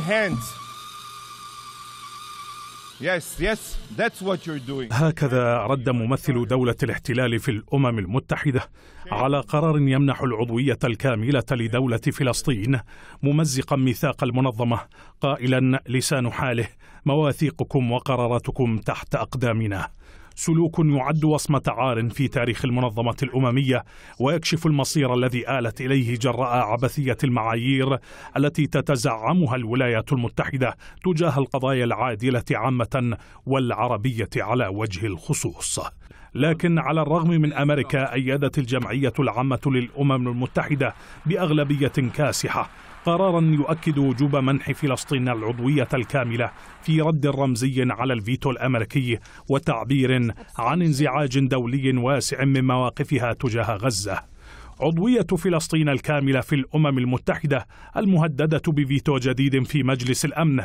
hands. Yes, yes, that's what you're doing. هكذا رد ممثل دولة الاحتلال في الأمم المتحدة على قرار يمنح العضوية الكاملة لدولة فلسطين ممزقا ميثاق المنظمة قائلا لسان حاله مواثيقكم وقراراتكم تحت أقدامنا سلوك يعد وصمة عار في تاريخ المنظمة الأممية ويكشف المصير الذي آلت إليه جراء عبثية المعايير التي تتزعمها الولايات المتحدة تجاه القضايا العادلة عامة والعربية على وجه الخصوص لكن على الرغم من أمريكا أيدت الجمعية العامة للأمم المتحدة بأغلبية كاسحة قرارا يؤكد وجوب منح فلسطين العضوية الكاملة في رد رمزي على الفيتو الأمريكي وتعبير عن انزعاج دولي واسع من مواقفها تجاه غزة عضوية فلسطين الكاملة في الأمم المتحدة المهددة بفيتو جديد في مجلس الأمن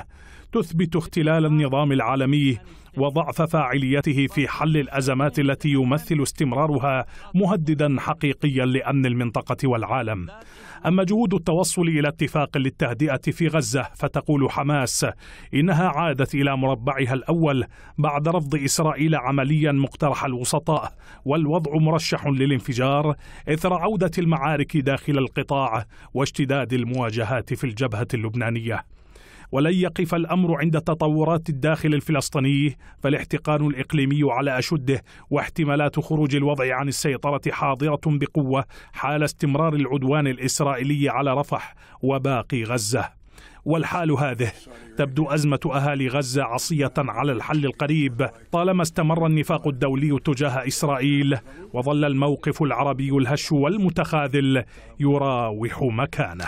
تثبت اختلال النظام العالمي وضعف فاعليته في حل الأزمات التي يمثل استمرارها مهددا حقيقيا لأمن المنطقة والعالم أما جهود التوصل إلى اتفاق للتهدئة في غزة فتقول حماس إنها عادت إلى مربعها الأول بعد رفض إسرائيل عمليا مقترح الوسطاء والوضع مرشح للانفجار إثر عودة المعارك داخل القطاع واشتداد المواجهات في الجبهة اللبنانية ولن يقف الأمر عند تطورات الداخل الفلسطيني فالاحتقان الإقليمي على أشده واحتمالات خروج الوضع عن السيطرة حاضرة بقوة حال استمرار العدوان الإسرائيلي على رفح وباقي غزة والحال هذه تبدو أزمة أهالي غزة عصية على الحل القريب طالما استمر النفاق الدولي تجاه إسرائيل وظل الموقف العربي الهش والمتخاذل يراوح مكانه